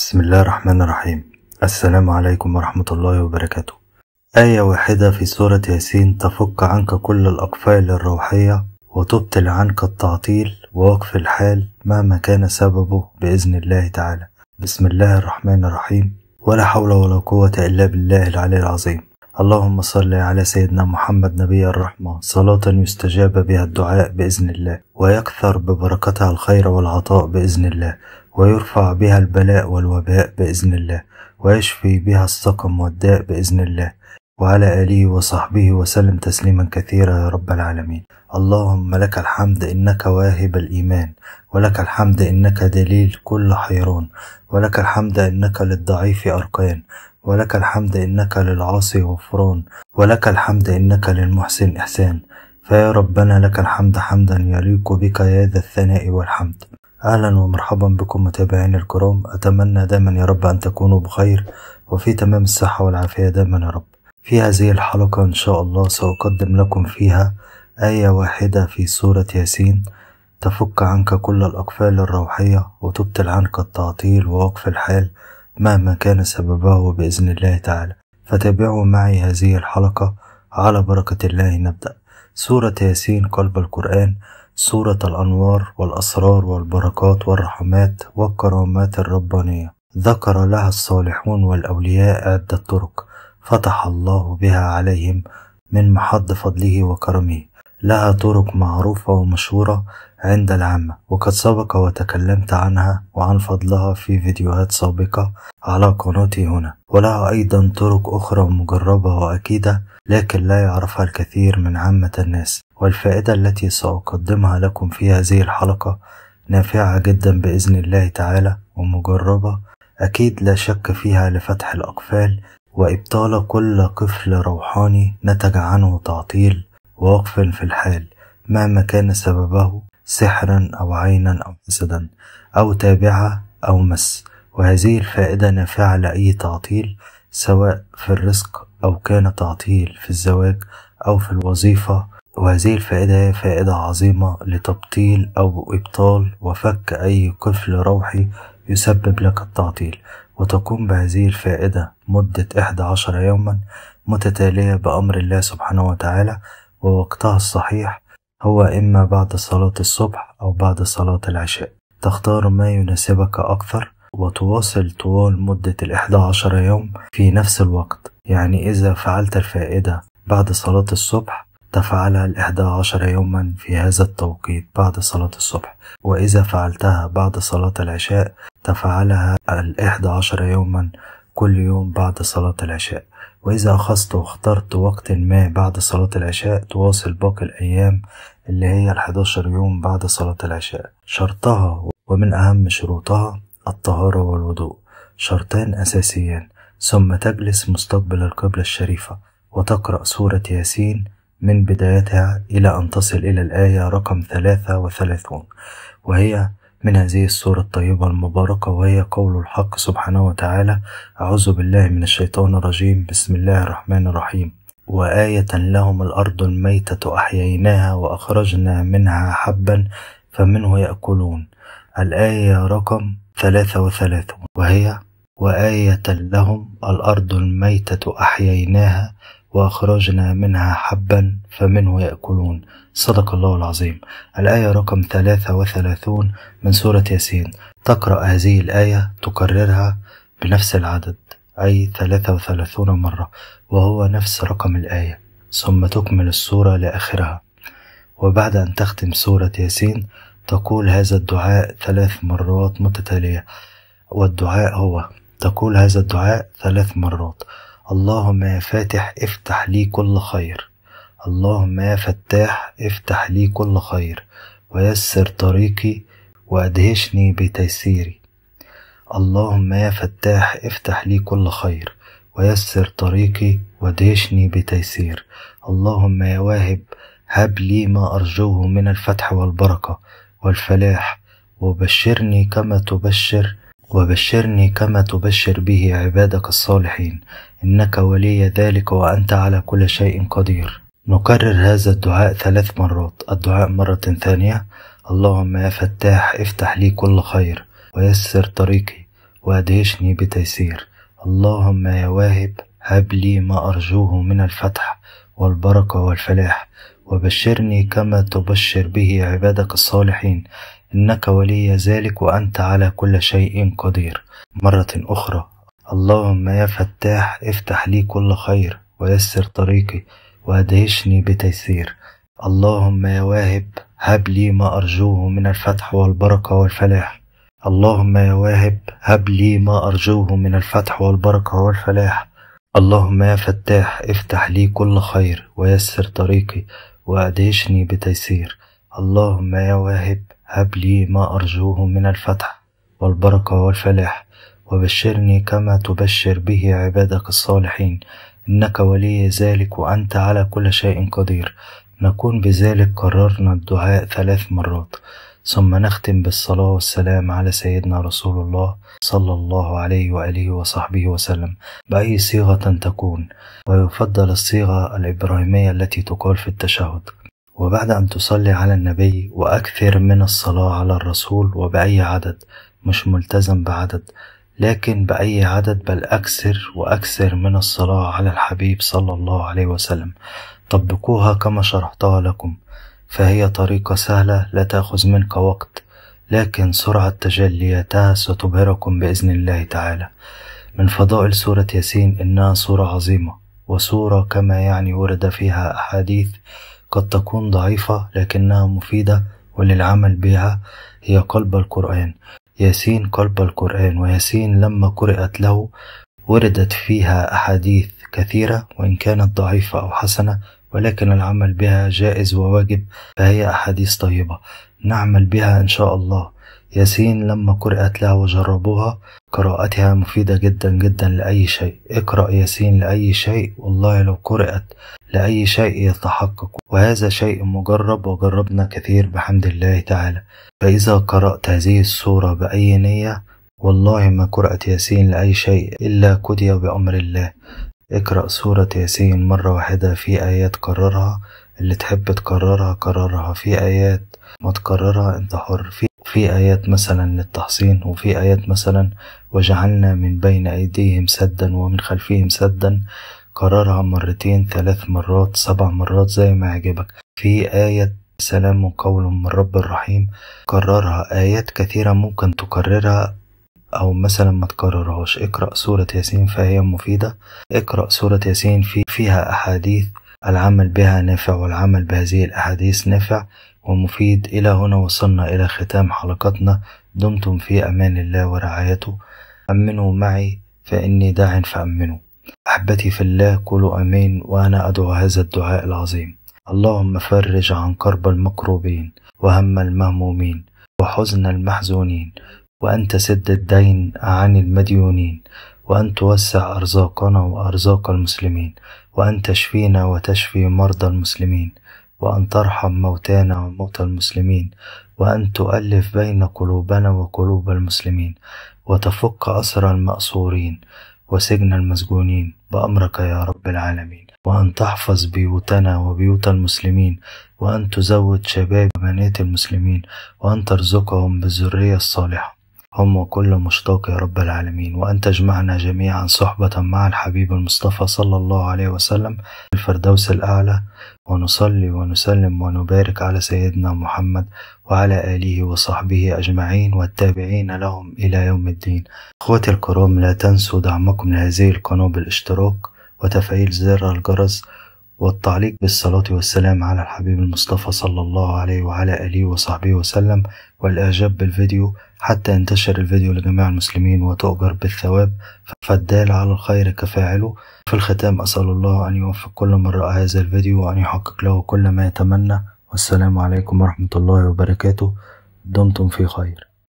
بسم الله الرحمن الرحيم السلام عليكم ورحمة الله وبركاته آية واحدة في سورة ياسين تفك عنك كل الأقفال الروحية وتبطل عنك التعطيل ووقف الحال مهما كان سببه بإذن الله تعالى بسم الله الرحمن الرحيم ولا حول ولا قوة إلا بالله العلي العظيم اللهم صل على سيدنا محمد نبي الرحمة صلاة يستجاب بها الدعاء بإذن الله ويكثر ببركتها الخير والعطاء بإذن الله ويرفع بها البلاء والوباء بإذن الله ويشفي بها السقم والداء بإذن الله وعلى آله وصحبه وسلم تسليما كثيرا يا رب العالمين اللهم لك الحمد إنك واهب الإيمان ولك الحمد إنك دليل كل حيران ولك الحمد إنك للضعيف أركان ولك الحمد إنك للعاصي غفران ولك الحمد إنك للمحسن إحسان فيا ربنا لك الحمد حمدا يليق بك يا ذا الثناء والحمد أهلا ومرحبا بكم متابعين الكرام أتمنى دائما يا رب أن تكونوا بخير وفي تمام الصحة والعافية دائما يا رب في هذه الحلقة إن شاء الله سأقدم لكم فيها آية واحدة في سورة ياسين تفك عنك كل الأقفال الروحية وتبطل عنك التعطيل ووقف الحال مهما كان سببه بإذن الله تعالى فتابعوا معي هذه الحلقة على بركة الله نبدأ سورة ياسين قلب القرآن سورة الأنوار والأسرار والبركات والرحمات والكرامات الربانية ذكر لها الصالحون والأولياء عدة طرق فتح الله بها عليهم من محض فضله وكرمه لها طرق معروفة ومشهورة عند العامة وقد سبق وتكلمت عنها وعن فضلها في فيديوهات سابقة على قناتي هنا ولها أيضا طرق أخرى مجربة وأكيدة لكن لا يعرفها الكثير من عامة الناس والفائدة التي سأقدمها لكم في هذه الحلقة نافعة جدا بإذن الله تعالى ومجربة أكيد لا شك فيها لفتح الأقفال وإبطال كل قفل روحاني نتج عنه تعطيل ووقف في الحال مهما كان سببه سحرا أو عينا أو حسدا أو تابعة أو مس وهذه الفائدة نافعة لأي تعطيل سواء في الرزق أو كان تعطيل في الزواج أو في الوظيفة وهذه الفائدة هي فائدة عظيمة لتبطيل أو إبطال وفك أي قفل روحي يسبب لك التعطيل وتقوم بهذه الفائدة مدة إحدى عشر يوما متتالية بأمر الله سبحانه وتعالى ووقتها الصحيح هو إما بعد صلاة الصبح أو بعد صلاة العشاء تختار ما يناسبك أكثر وتواصل طوال مدة الإحدى عشر يوم في نفس الوقت يعني إذا فعلت الفائدة بعد صلاة الصبح تفعلها الإحدى عشر يوما في هذا التوقيت بعد صلاة الصبح وإذا فعلتها بعد صلاة العشاء تفعلها الإحدى عشر يوما كل يوم بعد صلاة العشاء وإذا أخذت واخترت وقت ما بعد صلاة العشاء تواصل باقي الأيام اللي هي الحداشر يوم بعد صلاة العشاء شرطها ومن أهم شروطها الطهارة والوضوء شرطان أساسيان ثم تجلس مستقبل القبلة الشريفة وتقرأ سورة ياسين من بدايتها إلى أن تصل إلى الآية رقم ثلاثة وثلاثون وهي من هذه الصورة الطيبة المباركة وهي قول الحق سبحانه وتعالى أعوذ بالله من الشيطان الرجيم بسم الله الرحمن الرحيم وآية لهم الأرض الميتة أحييناها وأخرجنا منها حبا فمنه يأكلون الآية رقم ثلاثة وثلاثون وهي وآية لهم الأرض الميتة أحييناها وأخرجنا منها حبا فمنه يأكلون صدق الله العظيم الآية رقم 33 من سورة ياسين تقرأ هذه الآية تكررها بنفس العدد أي 33 مرة وهو نفس رقم الآية ثم تكمل السورة لآخرها وبعد أن تختم سورة ياسين تقول هذا الدعاء ثلاث مرات متتالية والدعاء هو تقول هذا الدعاء ثلاث مرات اللهم يا فاتح افتح لي كل خير اللهم يا فتاح افتح لي كل خير ويسر طريقي وادهشني بتيسيري اللهم يا فتاح افتح لي كل خير ويسر طريقي وادهشني بتيسير اللهم يا واهب هب لي ما أرجوه من الفتح والبركة والفلاح وبشرني كما تبشر وبشرني كما تبشر به عبادك الصالحين إنك ولي ذلك وأنت على كل شيء قدير نكرر هذا الدعاء ثلاث مرات الدعاء مرة ثانية اللهم يا فتاح افتح لي كل خير ويسر طريقي وأدهشني بتيسير اللهم يا واهب هب لي ما أرجوه من الفتح والبركة والفلاح وبشرني كما تبشر به عبادك الصالحين إنك ولي ذلك وأنت على كل شيء قدير مرة أخرى اللهم يا فتاح افتح لي كل خير ويسر طريقي وادهشني بتيسير اللهم يا واهب هب لي ما أرجوه من الفتح والبركة والفلاح اللهم يا واهب هب لي ما أرجوه من الفتح والبركة والفلاح اللهم يا فتاح افتح لي كل خير ويسر طريقي وأدهشني بتيسير اللهم يا واهب هب لي ما أرجوه من الفتح والبركة والفلاح وبشرني كما تبشر به عبادك الصالحين إنك ولي ذلك وأنت على كل شيء قدير نكون بذلك قررنا الدعاء ثلاث مرات ثم نختم بالصلاة والسلام على سيدنا رسول الله صلى الله عليه وآله وصحبه وسلم بأي صيغة تكون ويفضل الصيغة الإبراهيمية التي تقال في التشهد وبعد أن تصلي على النبي وأكثر من الصلاة على الرسول وبأي عدد مش ملتزم بعدد لكن بأي عدد بل أكثر وأكثر من الصلاة على الحبيب صلى الله عليه وسلم طبقوها كما شرحتها لكم فهي طريقة سهلة لا تأخذ منك وقت لكن سرعة تجلياتها ستبهركم بإذن الله تعالى من فضائل سورة ياسين إنها سورة عظيمة وسورة كما يعني ورد فيها أحاديث قد تكون ضعيفة لكنها مفيدة وللعمل بها هي قلب القرآن ياسين قلب القرآن وياسين لما قرأت له وردت فيها أحاديث كثيرة وإن كانت ضعيفة أو حسنة ولكن العمل بها جائز وواجب فهي أحاديث طيبة نعمل بها إن شاء الله ياسين لما قرأت لها وجربوها قراءتها مفيدة جدا جدا لأي شيء اقرأ ياسين لأي شيء والله لو قرأت لأي شيء يتحقق وهذا شيء مجرب وجربنا كثير بحمد الله تعالى فإذا قرأت هذه السورة بأي نية والله ما قرأت ياسين لأي شيء إلا كدي بأمر الله اقرأ سورة ياسين مرة واحدة في آيات قررها اللي تحب تكررها كررها في آيات ما تكررها انت حر في في آيات مثلا للتحصين وفي آيات مثلا وجعلنا من بين أيديهم سدا ومن خلفهم سدا كررها مرتين ثلاث مرات سبع مرات زي ما يعجبك في آية سلام قول من رب الرحيم كررها آيات كثيرة ممكن تكررها أو مثلا ما تكررهاش اقرأ سورة ياسين فهي مفيدة اقرأ سورة ياسين في فيها أحاديث العمل بها نافع والعمل بهذه الأحاديث نافع ومفيد إلى هنا وصلنا إلى ختام حلقتنا دمتم في أمان الله ورعايته أمنوا معي فإني داع فأمنوا أحبتي في الله قولوا آمين وأنا أدعو هذا الدعاء العظيم اللهم فرج عن كرب المكروبين وهم المهمومين وحزن المحزونين وأن تسد الدين عن المديونين وأن توسع أرزاقنا وأرزاق المسلمين وأن تشفينا وتشفي مرضى المسلمين وأن ترحم موتانا وموتى المسلمين وأن تؤلف بين قلوبنا وقلوب المسلمين وتفك أسر المأسورين وسجن المسجونين بأمرك يا رب العالمين وأن تحفظ بيوتنا وبيوت المسلمين وأن تزود شباب بنات المسلمين وأن ترزقهم بالذرية الصالحة هم وكل مشتاق يا رب العالمين وأن تجمعنا جميعا صحبة مع الحبيب المصطفى صلى الله عليه وسلم في الفردوس الأعلى ونصلي ونسلم ونبارك على سيدنا محمد وعلى آله وصحبه أجمعين والتابعين لهم إلى يوم الدين أخوتي الكرام لا تنسوا دعمكم لهذه القناة بالاشتراك وتفعيل زر الجرس والتعليق بالصلاة والسلام على الحبيب المصطفى صلى الله عليه وعلى آله وصحبه وسلم والإعجاب بالفيديو حتى ينتشر الفيديو لجميع المسلمين وتؤجر بالثواب فالدال على الخير كفاعله في الختام أسأل الله أن يوفق كل من رأى هذا الفيديو وأن يحقق له كل ما يتمنى والسلام عليكم ورحمة الله وبركاته دمتم في خير